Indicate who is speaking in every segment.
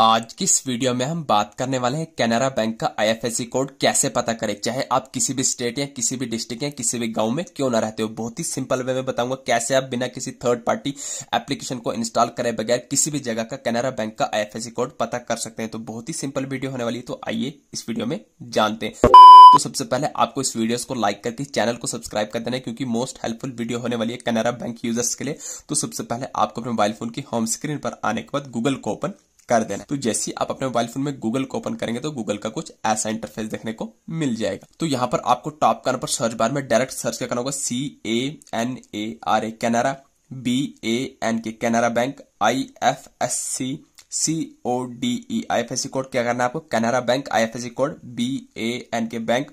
Speaker 1: आज की इस वीडियो में हम बात करने वाले हैं कैनरा बैंक का आईएफएससी कोड कैसे पता करें चाहे आप किसी भी स्टेट या किसी भी डिस्ट्रिक्ट या किसी भी गांव में क्यों ना रहते हो बहुत ही सिंपल वे में बताऊंगा कैसे आप बिना किसी थर्ड पार्टी एप्लीकेशन को इंस्टॉल करे बगैर किसी भी जगह का कैनरा बैंक का आई कोड पता कर सकते हैं तो बहुत ही सिंपल वीडियो होने वाली है तो आइए इस वीडियो में जानते हैं तो सबसे पहले आपको इस वीडियोस को लाइक करके चैनल को सब्सक्राइब कर देना क्योंकि मोस्ट हेल्पफुल वीडियो होने वाली है कैनरा बैंक यूजर्स के लिए तो सबसे पहले आपको अपने मोबाइल फोन की होम स्क्रीन पर आने के बाद गूगल को ओपन कर देना तो जैसे आप अपने मोबाइल फोन में गूगल को ओपन करेंगे तो गूगल का कुछ ऐसा इंटरफेस देखने को मिल जाएगा तो यहाँ पर आपको टॉप करने पर सर्च बार में डायरेक्ट सर्च करना होगा C A N A R A Canara B A N K Canara bank I F S C C O D E I F S C code क्या करना है आपको Canara bank I F S C code B A N K bank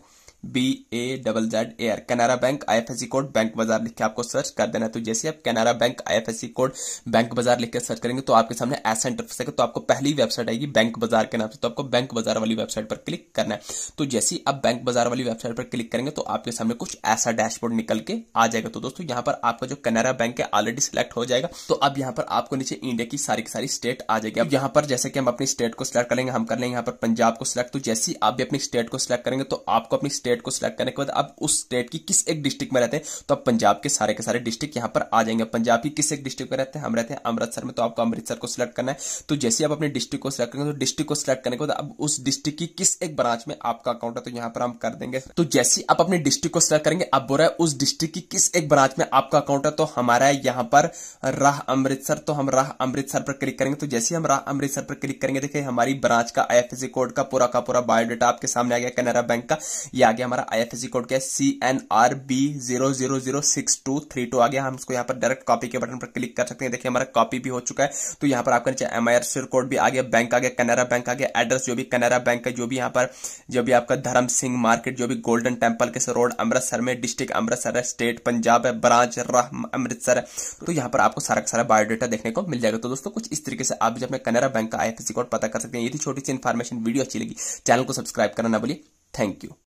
Speaker 1: B A double Z A R Canara bank IFSC code Bank Bazaar लिख के आपको search कर देना तो जैसे आप Canara bank IFSC code Bank Bazaar लिख के सर्च करेंगे तो आपके सामने ऐसा इंटरफेस आएगा तो आपको पहली वेबसाइट आएगी बैंक बाजार के नाम से तो आपको बैंक बाजार वाली वेबसाइट पर क्लिक करना है तो जैसे ही आप बैंक बाजार वाली वेबसाइट पर क्लिक करेंगे तो आपके सामने कुछ ऐसा डैशबोर्ड निकल के आ जाएगा तो दोस्तों यहाँ पर आपका जो कैनरा बैंक है ऑलरेडी सिलेक्ट हो जाएगा तो अब यहाँ पर आपको नीचे इंडिया की सारी की सारी स्टेट आ जाएगी अब यहाँ पर जैसे कि हम अपनी स्टेट को सिलेक्ट करेंगे हम कर लेंगे यहाँ पर पंजाब को सिलेक्ट तो जैसे ही आप भी अपनी स्टेट को सिलेक्ट करेंगे तो आपको अपनी स्टेट स्टेट को सिलेक्ट करने के बाद आप उस स्टेट की किस एक डिस्ट्रिक्ट में रहते हैं तो आप पंजाब के सारे के सारे डिस्ट्रिक्ट यहाँ पर आ जाएंगे पंजाब की किस एक डिस्ट्रिक्ट में रहते हैं हम रहते हैं अमृतसर में तो आपको अमृतसर को सिलेक्ट करना है तो जैसे आप अपने डिस्ट्रिक्ट को सिलेक्ट करेंगे तो डिस्ट्रिक्ट को सिलेक्ट करने के बाद अब उस डिस्ट्रिक्ट की किस एक ब्रांच में आपका अकाउंट है तो यहाँ पर हम कर देंगे तो जैसे आप अपने डिस्ट्रिक्ट को सिलेक्ट करेंगे अब बोल उस डिस्ट्रिक्ट की किस एक ब्रांच में आपका अकाउंट है तो हमारा है यहाँ पर राह अमृतसर तो हम राह अमृतसर पर क्लिक करेंगे तो जैसे हम राह अमृतसर पर क्लिक करेंगे देखिए हमारी ब्रांच का आई कोड का पूरा का पूरा बायोडाटा आपके सामने आ गया कैनरा बैंक का ये आ गया गया हमारा आईएफएससी कोड क्या है C N R B zero zero zero six two three two आ गया हम इसको यहाँ पर डायरेक्ट कॉपी के बटन पर क्लिक कर सकते हैं देखिए हमारा कॉपी भी हो चुका है तो यहाँ पर आपका नीचे M I R C code भी आ गया बैंक आ गया कनारा बैंक आ गया एड्रेस जो भी कनारा बैंक का जो भी यहाँ पर जो भी आपका धर्म सिंह मार्केट जो भी गोल्डन टेम्पल के रोड अमृतसर में डिस्ट्रिक्ट अमृतसर है स्टेट पंजाब है ब्रांच अमृतसर है तो यहाँ पर आपको सारा का सारा बायोडाटा देखने को मिल जाएगा तो दोस्तों कुछ इस तरीके से आप भी अपने कनारा बैंक का आई कोड पता कर सकते हैं यदि छोटी सी इन्फॉर्मेशन वीडियो अच्छी लगी चैनल को सब्सक्राइब करना ना भूलिए थैंक यू